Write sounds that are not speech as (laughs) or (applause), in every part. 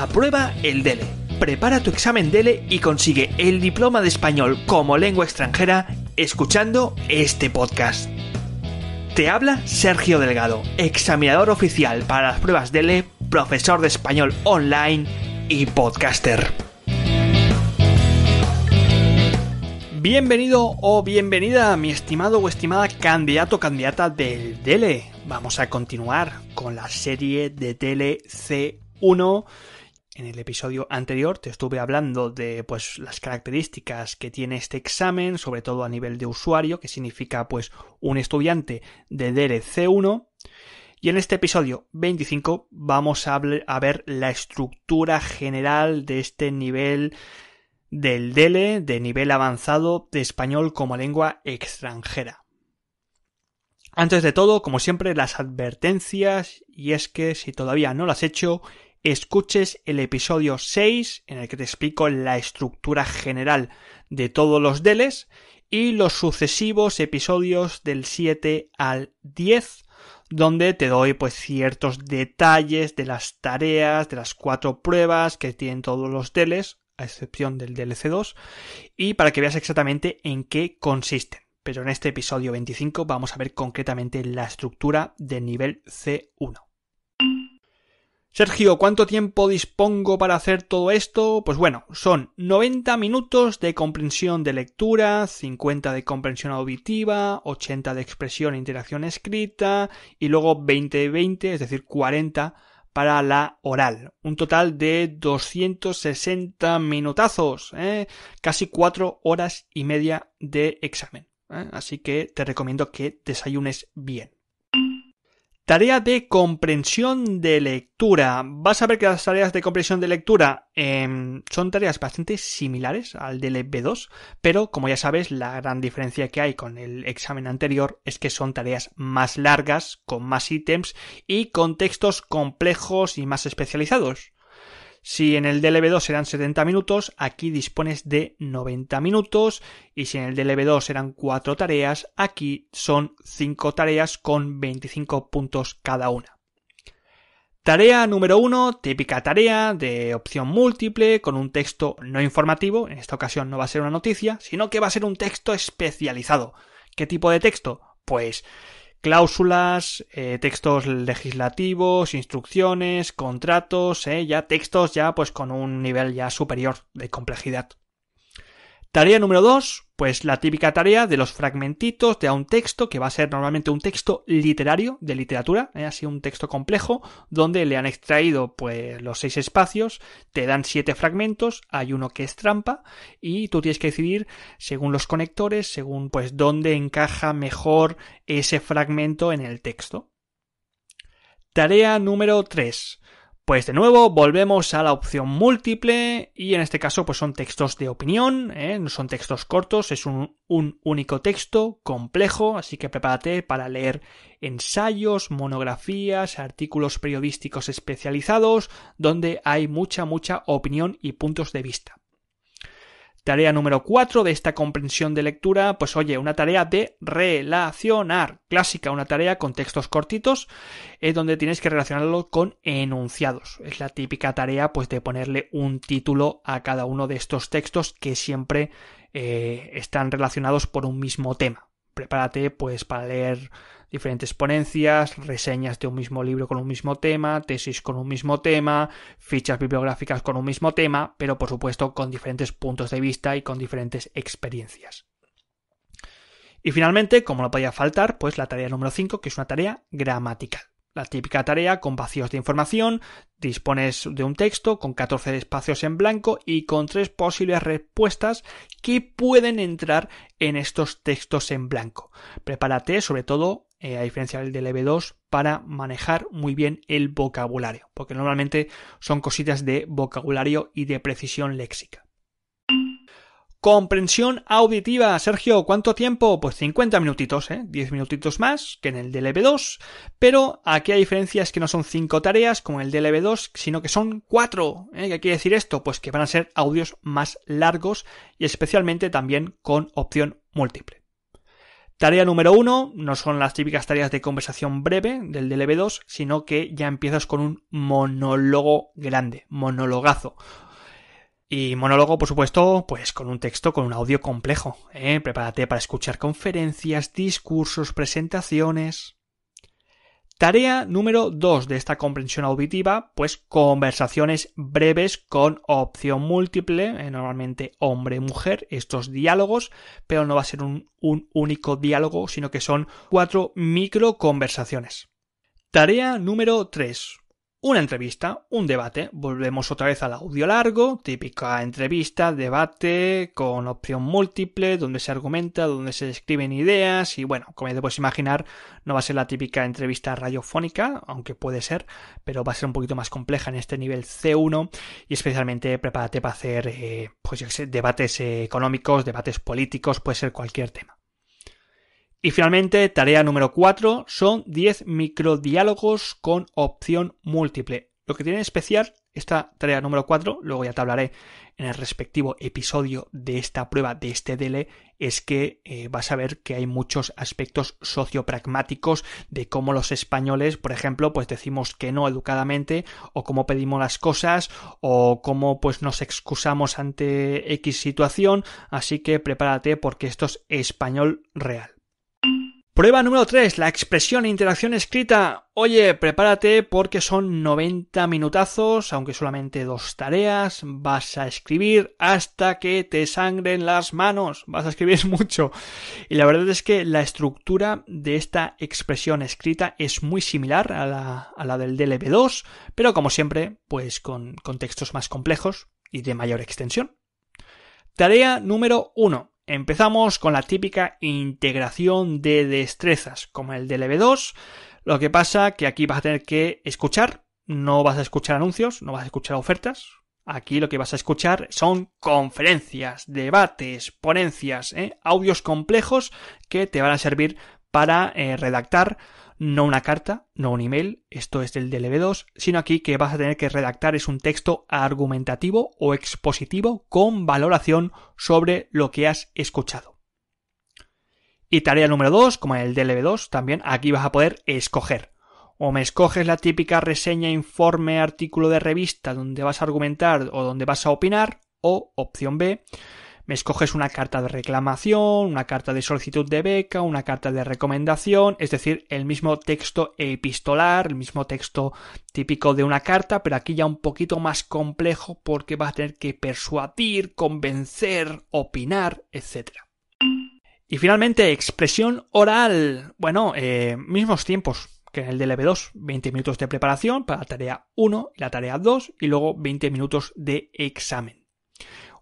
Aprueba el DELE. Prepara tu examen DELE y consigue el diploma de español como lengua extranjera escuchando este podcast. Te habla Sergio Delgado, examinador oficial para las pruebas DELE, profesor de español online y podcaster. Bienvenido o bienvenida, mi estimado o estimada candidato o candidata del DELE. Vamos a continuar con la serie de DELE C1 en el episodio anterior te estuve hablando de pues las características que tiene este examen, sobre todo a nivel de usuario, que significa pues un estudiante de c 1 Y en este episodio 25 vamos a, ver la estructura general de este nivel del DELE, de nivel avanzado de español como lengua extranjera. Antes de todo, como siempre, las advertencias, y es que si todavía no las has hecho, escuches el episodio 6 en el que te explico la estructura general de todos los deles y los sucesivos episodios del 7 al 10 donde te doy pues ciertos detalles de las tareas, de las cuatro pruebas que tienen todos los deles, a excepción del DLC 2, y para que veas exactamente en qué consisten. Pero en este episodio 25 vamos a ver concretamente la estructura del nivel C1. Sergio, ¿cuánto tiempo dispongo para hacer todo esto? Pues bueno, son 90 minutos de comprensión de lectura, 50 de comprensión auditiva, 80 de expresión e interacción escrita y luego 20-20, es decir, 40 para la oral. Un total de 260 minutazos, ¿eh? casi 4 horas y media de examen. ¿eh? Así que te recomiendo que desayunes bien. Tarea de comprensión de lectura. Vas a ver que las tareas de comprensión de lectura em, son tareas bastante similares al del B2, pero como ya sabes, la gran diferencia que hay con el examen anterior es que son tareas más largas, con más ítems y con textos complejos y más especializados. Si en el DLB2 eran 70 minutos, aquí dispones de 90 minutos y si en el DLB2 eran 4 tareas, aquí son 5 tareas con 25 puntos cada una. Tarea número 1, típica tarea de opción múltiple con un texto no informativo, en esta ocasión no va a ser una noticia, sino que va a ser un texto especializado. ¿Qué tipo de texto? Pues cláusulas, eh, textos legislativos, instrucciones, contratos, eh, ya textos ya pues con un nivel ya superior de complejidad. Tarea número 2, pues la típica tarea de los fragmentitos de un texto, que va a ser normalmente un texto literario de literatura, ¿eh? así un texto complejo, donde le han extraído pues los seis espacios, te dan siete fragmentos, hay uno que es trampa, y tú tienes que decidir, según los conectores, según pues dónde encaja mejor ese fragmento en el texto. Tarea número 3. Pues de nuevo volvemos a la opción múltiple y en este caso pues son textos de opinión, ¿eh? no son textos cortos, es un, un, único texto complejo, así que prepárate para leer ensayos, monografías, artículos periodísticos especializados donde hay mucha, mucha opinión y puntos de vista. Tarea número 4 de esta comprensión de lectura, pues oye, una tarea de relacionar, clásica, una tarea con textos cortitos, es donde tienes que relacionarlo con enunciados. Es la típica tarea pues de ponerle un título a cada uno de estos textos que siempre eh, están relacionados por un mismo tema prepárate pues para leer diferentes ponencias, reseñas de un mismo libro con un mismo tema, tesis con un mismo tema, fichas bibliográficas con un mismo tema, pero por supuesto con diferentes puntos de vista y con diferentes experiencias. Y finalmente, como no podía faltar, pues la tarea número 5, que es una tarea gramatical. La típica tarea con vacíos de información, dispones de un texto con 14 espacios en blanco y con tres posibles respuestas que pueden entrar en estos textos en blanco. Prepárate sobre todo eh, a diferencia del EB2, para manejar muy bien el vocabulario, porque normalmente son cositas de vocabulario y de precisión léxica. Comprensión auditiva, Sergio, ¿cuánto tiempo? Pues 50 minutitos, ¿eh? 10 minutitos más que en el DLB2, pero aquí hay diferencias que no son 5 tareas como en el DLB2, sino que son 4. ¿eh? ¿Qué quiere decir esto? Pues que van a ser audios más largos y especialmente también con opción múltiple. Tarea número 1 no son las típicas tareas de conversación breve del DLB2, sino que ya empiezas con un monólogo grande, monologazo y monólogo, por supuesto, pues con un texto, con un audio complejo. ¿eh? Prepárate para escuchar conferencias, discursos, presentaciones. Tarea número 2 de esta comprensión auditiva, pues conversaciones breves con opción múltiple, ¿eh? normalmente hombre-mujer, estos diálogos, pero no va a ser un, único diálogo, sino que son cuatro micro conversaciones. Tarea número 3 una entrevista, un debate. Volvemos otra vez al audio largo, típica entrevista, debate con opción múltiple, donde se argumenta, donde se describen ideas y bueno, como ya te puedes imaginar, no va a ser la típica entrevista radiofónica, aunque puede ser, pero va a ser un poquito más compleja en este nivel C1 y especialmente prepárate para hacer, eh, pues yo sé, debates eh, económicos, debates políticos, puede ser cualquier tema. Y finalmente, tarea número 4 son 10 microdiálogos con opción múltiple. Lo que tiene especial esta tarea número 4, luego ya te hablaré en el respectivo episodio de esta prueba de este DL, es que eh, vas a ver que hay muchos aspectos sociopragmáticos de cómo los españoles, por ejemplo, pues decimos que no educadamente, o cómo pedimos las cosas, o cómo pues nos excusamos ante X situación, así que prepárate porque esto es español real. Prueba número 3, la expresión e interacción escrita. Oye, prepárate porque son 90 minutazos, aunque solamente dos tareas. Vas a escribir hasta que te sangren las manos. Vas a escribir (laughs) mucho. Y la verdad es que la estructura de esta expresión escrita es muy similar a la, del DLB2, pero como siempre, pues con, contextos más complejos y de mayor extensión. Tarea número 1. Empezamos con la típica integración de destrezas, como el de 2 e lo que pasa que aquí vas a tener que escuchar, no vas a escuchar anuncios, no vas a escuchar ofertas, Aquí lo que vas a escuchar son conferencias, debates, ponencias, ¿eh? audios complejos que te van a servir para eh, redactar no una carta, no un email, esto es del DLB2, sino aquí que vas a tener que redactar es un texto argumentativo o expositivo con valoración sobre lo que has escuchado. Y tarea número 2, como en el DLB2, también aquí vas a poder escoger. O me escoges la típica reseña, informe, artículo de revista donde vas a argumentar o donde vas a opinar, o opción B, me escoges una carta de reclamación, una carta de solicitud de beca, una carta de recomendación, es decir, el mismo texto epistolar, el mismo texto típico de una carta, pero aquí ya un poquito más complejo porque vas a tener que persuadir, convencer, opinar, etc. Y finalmente, expresión oral. Bueno, eh, mismos tiempos que en el dlb 2 20 minutos de preparación para la tarea 1 y la tarea 2 y luego 20 minutos de examen.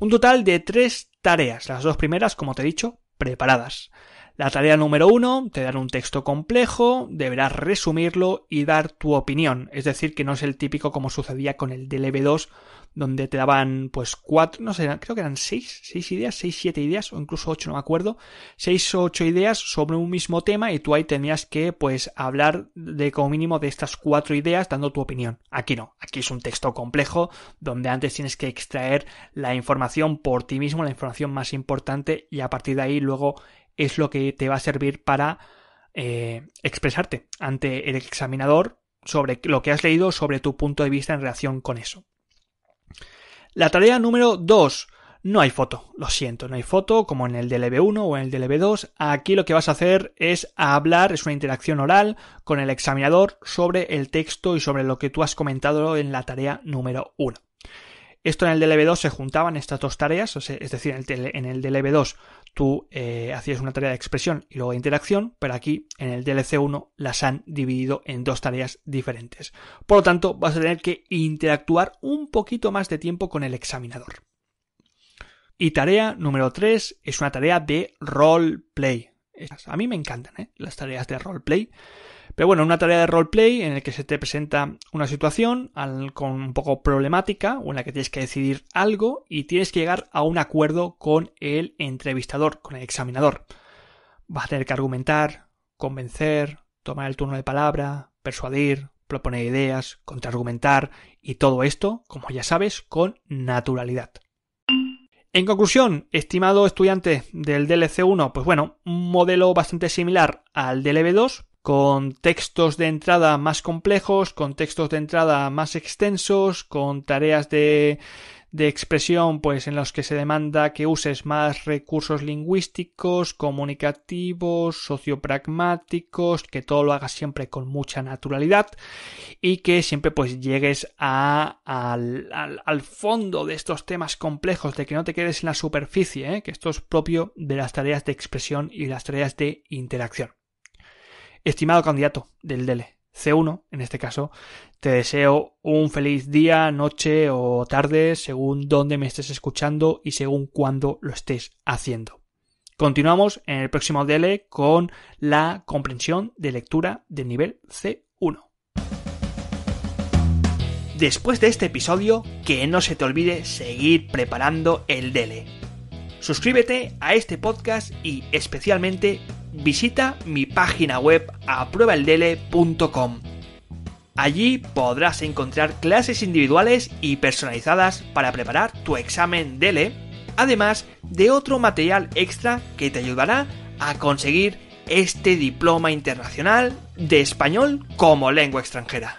Un total de tres tareas, las dos primeras, como te he dicho, preparadas. La tarea número uno, te dan un texto complejo, deberás resumirlo y dar tu opinión. Es decir, que no es el típico como sucedía con el DLB2, donde te daban pues cuatro, no sé, creo que eran seis, seis ideas, seis, siete ideas, o incluso ocho, no me acuerdo, seis o ocho ideas sobre un mismo tema y tú ahí tenías que pues hablar de como mínimo de estas cuatro ideas dando tu opinión. Aquí no, aquí es un texto complejo donde antes tienes que extraer la información por ti mismo, la información más importante y a partir de ahí luego es lo que te va a servir para eh, expresarte ante el examinador sobre lo que has leído, sobre tu punto de vista en relación con eso. La tarea número 2. No hay foto, lo siento, no hay foto como en el DLB1 o en el DLB2. Aquí lo que vas a hacer es hablar, es una interacción oral con el examinador sobre el texto y sobre lo que tú has comentado en la tarea número 1. Esto en el DLB2 se juntaban estas dos tareas, es decir, en el DLB2 tú eh, hacías una tarea de expresión y luego de interacción, pero aquí en el DLC 1 las han dividido en dos tareas diferentes. Por lo tanto, vas a tener que interactuar un poquito más de tiempo con el examinador. Y tarea número 3 es una tarea de roleplay. A mí me encantan ¿eh? las tareas de roleplay. Pero bueno, una tarea de roleplay en la que se te presenta una situación con un poco problemática o en la que tienes que decidir algo y tienes que llegar a un acuerdo con el entrevistador, con el examinador. Vas a tener que argumentar, convencer, tomar el turno de palabra, persuadir, proponer ideas, contraargumentar y todo esto, como ya sabes, con naturalidad. En conclusión, estimado estudiante del DLC1, pues bueno, un modelo bastante similar al DLB2, con textos de entrada más complejos, con textos de entrada más extensos, con tareas de, de expresión pues en los que se demanda que uses más recursos lingüísticos, comunicativos, sociopragmáticos, que todo lo hagas siempre con mucha naturalidad y que siempre pues llegues a, al, al, al fondo de estos temas complejos, de que no te quedes en la superficie, ¿eh? que esto es propio de las tareas de expresión y las tareas de interacción. Estimado candidato del DELE, C1 en este caso, te deseo un feliz día, noche o tarde, según dónde me estés escuchando y según cuándo lo estés haciendo. Continuamos en el próximo DELE con la comprensión de lectura del nivel C1. Después de este episodio, que no se te olvide seguir preparando el DELE. Suscríbete a este podcast y especialmente visita mi página web apruebaldele.com Allí podrás encontrar clases individuales y personalizadas para preparar tu examen DELE, además de otro material extra que te ayudará a conseguir este diploma internacional de español como lengua extranjera.